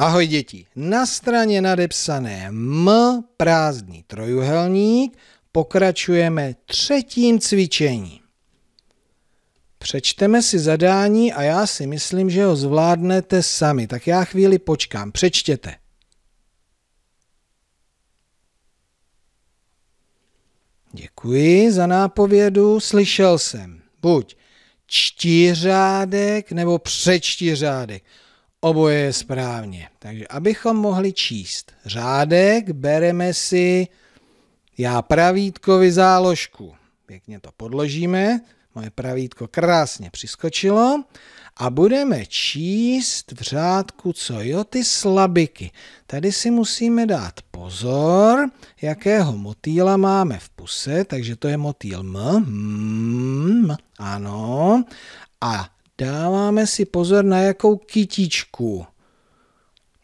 Ahoj děti, na straně nadepsané M prázdný trojuhelník pokračujeme třetím cvičením. Přečteme si zadání a já si myslím, že ho zvládnete sami, tak já chvíli počkám, přečtěte. Děkuji za nápovědu, slyšel jsem buď čtiřádek nebo řádek? Oboje je správně. Takže abychom mohli číst řádek, bereme si já pravítkovi záložku. Pěkně to podložíme. Moje pravítko krásně přiskočilo. A budeme číst v řádku co jo, ty slabiky. Tady si musíme dát pozor, jakého motýla máme v puse, takže to je motýl M, m, m ano. A Dáváme si pozor, na jakou kytičku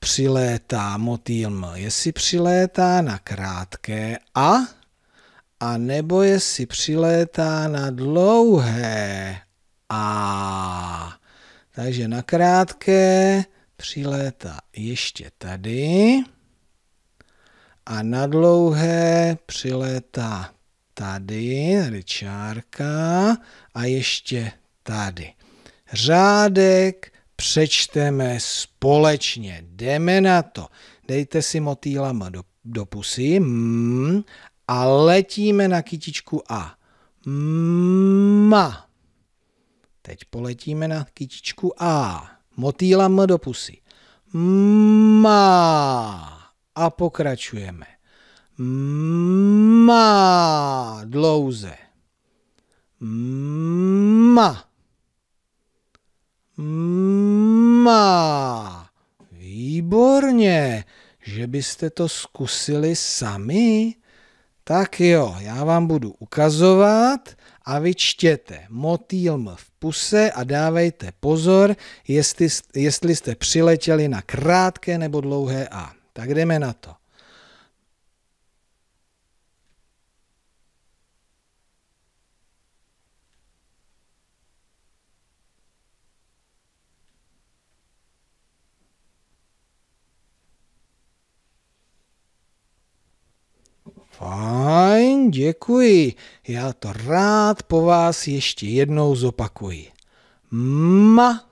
přilétá motýl Jestli přilétá na krátké a, a nebo jestli přilétá na dlouhé a. Takže na krátké přilétá ještě tady a na dlouhé přilétá tady, tady čárka a ještě tady řádek přečteme společně. Jdeme na to. Dejte si motýlama do, do pusy mm, a letíme na kytičku A. Ma. Teď poletíme na kytičku A. Motýla M do pusy. Ma. A pokračujeme. Ma. Dlouze. Ma. Má. Výborně, že byste to zkusili sami? Tak jo, já vám budu ukazovat a vy čtěte motýl m v puse a dávejte pozor, jestli, jestli jste přiletěli na krátké nebo dlouhé A. Tak jdeme na to. Fajn, děkuji. Já to rád po vás ještě jednou zopakuji. Ma.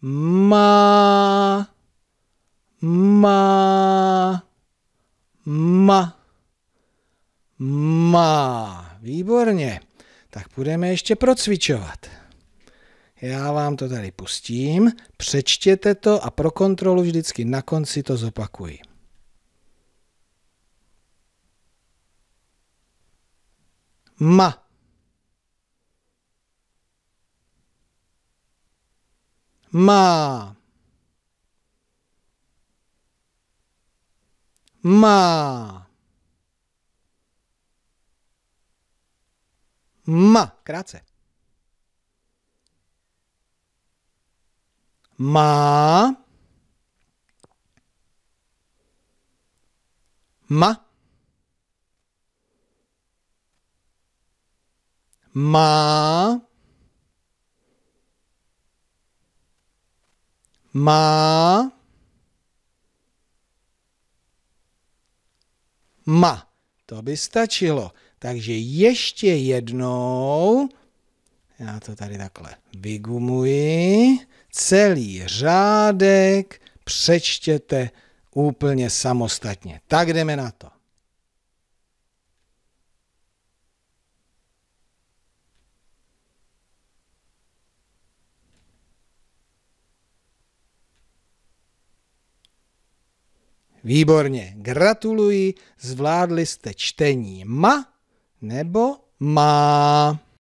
Ma. Ma. Ma. Ma. Výborně. Tak budeme ještě procvičovat. Já vám to tady pustím, přečtěte to a pro kontrolu vždycky na konci to zopakuji. ma. ma, ma, Ma. Krátce. Ma, Ma. má má ma. To by stačilo. Takže ještě jednou, já to tady takhle vygumuji, celý řádek přečtěte úplně samostatně. Tak jdeme na to. Výborně, gratuluji, zvládli jste čtení ma nebo má.